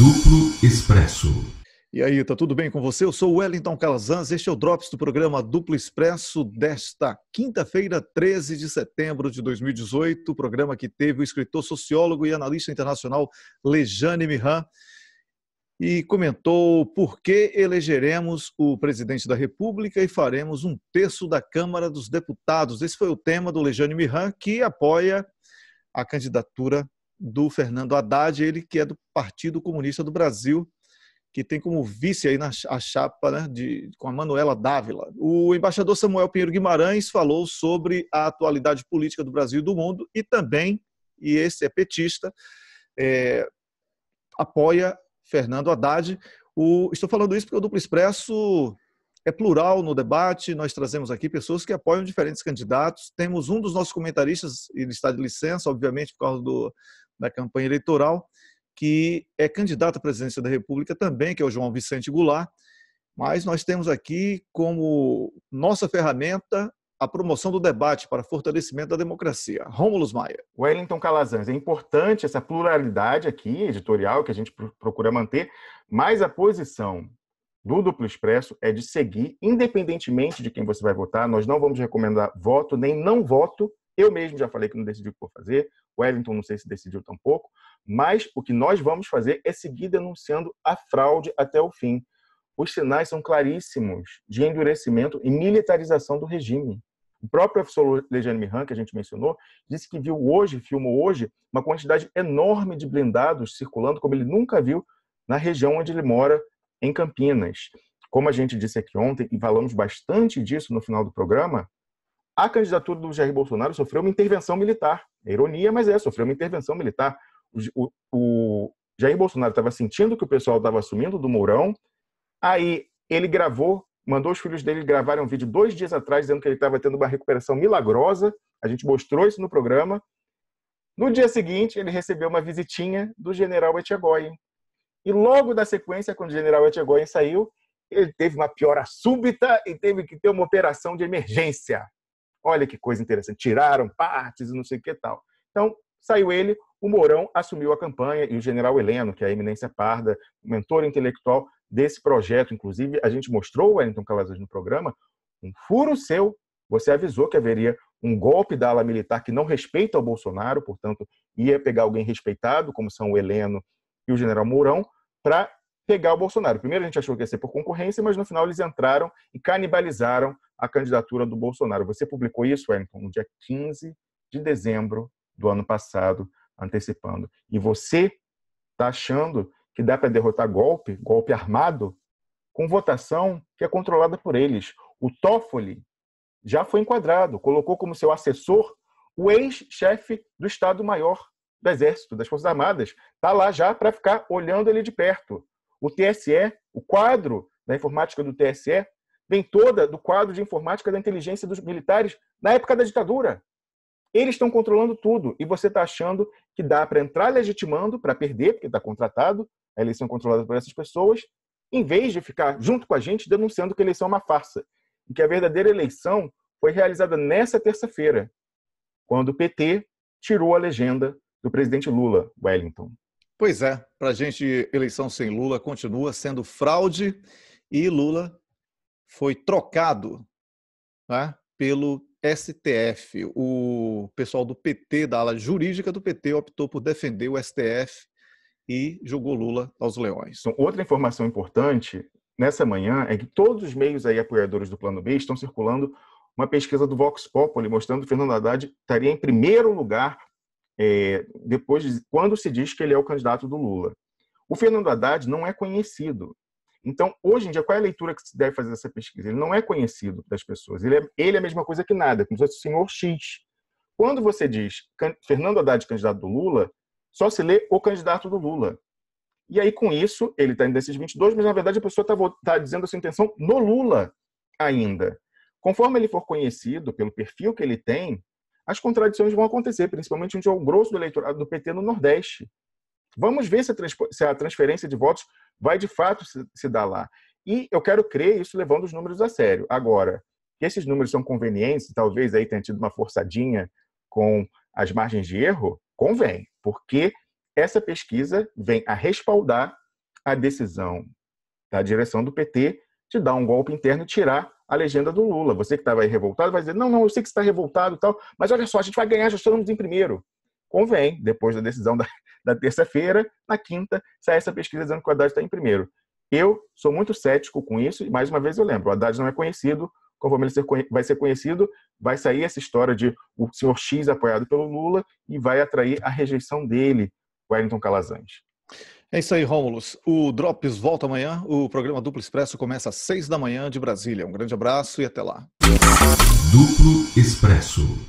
Duplo Expresso. E aí, tá tudo bem com você? Eu sou Wellington Calazans, este é o Drops do programa Duplo Expresso desta quinta-feira, 13 de setembro de 2018, programa que teve o escritor, sociólogo e analista internacional Lejane Mihan e comentou por que elegeremos o presidente da República e faremos um terço da Câmara dos Deputados. Esse foi o tema do Lejane Mihan, que apoia a candidatura do Fernando Haddad, ele que é do Partido Comunista do Brasil, que tem como vice aí na a chapa né, de, com a Manuela Dávila. O embaixador Samuel Pinheiro Guimarães falou sobre a atualidade política do Brasil e do mundo e também, e esse é petista, é, apoia Fernando Haddad. O, estou falando isso porque o Duplo Expresso é plural no debate, nós trazemos aqui pessoas que apoiam diferentes candidatos. Temos um dos nossos comentaristas, ele está de licença, obviamente, por causa do, da campanha eleitoral, que é candidato à presidência da República também, que é o João Vicente Goulart. Mas nós temos aqui como nossa ferramenta a promoção do debate para fortalecimento da democracia. Rômulos Maia. Wellington Calazans, é importante essa pluralidade aqui, editorial, que a gente procura manter, mas a posição do Duplo Expresso é de seguir, independentemente de quem você vai votar, nós não vamos recomendar voto nem não voto eu mesmo já falei que não decidi o que vou fazer, o Wellington não sei se decidiu tampouco, mas o que nós vamos fazer é seguir denunciando a fraude até o fim. Os sinais são claríssimos de endurecimento e militarização do regime. O próprio professor Lejane Mihan, que a gente mencionou, disse que viu hoje, filmou hoje, uma quantidade enorme de blindados circulando, como ele nunca viu, na região onde ele mora, em Campinas. Como a gente disse aqui ontem, e falamos bastante disso no final do programa, a candidatura do Jair Bolsonaro sofreu uma intervenção militar. É ironia, mas é, sofreu uma intervenção militar. O, o Jair Bolsonaro estava sentindo que o pessoal estava assumindo do Mourão, aí ele gravou, mandou os filhos dele gravarem um vídeo dois dias atrás, dizendo que ele estava tendo uma recuperação milagrosa. A gente mostrou isso no programa. No dia seguinte, ele recebeu uma visitinha do general Etchegoyen. E logo da sequência, quando o general Etchegoyen saiu, ele teve uma piora súbita e teve que ter uma operação de emergência olha que coisa interessante, tiraram partes e não sei o que tal. Então, saiu ele, o Mourão assumiu a campanha e o general Heleno, que é a eminência parda, mentor intelectual desse projeto, inclusive, a gente mostrou, Wellington Calazans, no programa, um furo seu, você avisou que haveria um golpe da ala militar que não respeita o Bolsonaro, portanto, ia pegar alguém respeitado, como são o Heleno e o general Mourão, para pegar o Bolsonaro. Primeiro a gente achou que ia ser por concorrência, mas no final eles entraram e canibalizaram a candidatura do Bolsonaro. Você publicou isso, Wellington, no dia 15 de dezembro do ano passado, antecipando. E você está achando que dá para derrotar golpe, golpe armado, com votação que é controlada por eles. O Toffoli já foi enquadrado, colocou como seu assessor o ex-chefe do Estado-Maior do Exército, das Forças Armadas. Está lá já para ficar olhando ele de perto. O TSE, o quadro da informática do TSE, vem toda do quadro de informática da inteligência dos militares na época da ditadura. Eles estão controlando tudo e você está achando que dá para entrar legitimando, para perder, porque está contratado, a eleição é controlada por essas pessoas, em vez de ficar junto com a gente denunciando que a eleição é uma farsa e que a verdadeira eleição foi realizada nessa terça-feira, quando o PT tirou a legenda do presidente Lula, Wellington. Pois é, para a gente, eleição sem Lula continua sendo fraude e Lula foi trocado né, pelo STF. O pessoal do PT, da ala jurídica do PT, optou por defender o STF e jogou Lula aos leões. Então, outra informação importante nessa manhã é que todos os meios aí apoiadores do Plano B estão circulando uma pesquisa do Vox Populi mostrando que Fernando Haddad estaria em primeiro lugar é, depois de, quando se diz que ele é o candidato do Lula. O Fernando Haddad não é conhecido. Então, hoje em dia, qual é a leitura que se deve fazer dessa pesquisa? Ele não é conhecido das pessoas. Ele é, ele é a mesma coisa que nada, é como se fosse o senhor X. Quando você diz Fernando Haddad candidato do Lula, só se lê o candidato do Lula. E aí, com isso, ele está indo desses 22, mas na verdade a pessoa está tá dizendo a sua intenção no Lula ainda. Conforme ele for conhecido, pelo perfil que ele tem, as contradições vão acontecer, principalmente onde é o grosso do eleitorado do PT no Nordeste. Vamos ver se a, transferência de votos vai de fato se, se dar lá. E eu quero crer isso levando os números a sério. Agora, que esses números são convenientes, talvez aí tenha tido uma forçadinha com as margens de erro, convém, porque essa pesquisa vem a respaldar a decisão da direção do PT de dar um golpe interno e tirar a legenda do Lula. Você que estava aí revoltado vai dizer: não, não, eu sei que está revoltado e tal, mas olha só, a gente vai ganhar, já estamos em primeiro. Convém, depois da decisão da, na terça-feira, na quinta, sai essa pesquisa dizendo que o Haddad está em primeiro. Eu sou muito cético com isso, e mais uma vez eu lembro, o Haddad não é conhecido, conforme ele vai ser conhecido, vai sair essa história de o senhor X apoiado pelo Lula e vai atrair a rejeição dele, Wellington Calazans. É isso aí, Rômulus. O Drops volta amanhã. O programa Duplo Expresso começa às seis da manhã de Brasília. Um grande abraço e até lá. Duplo Expresso.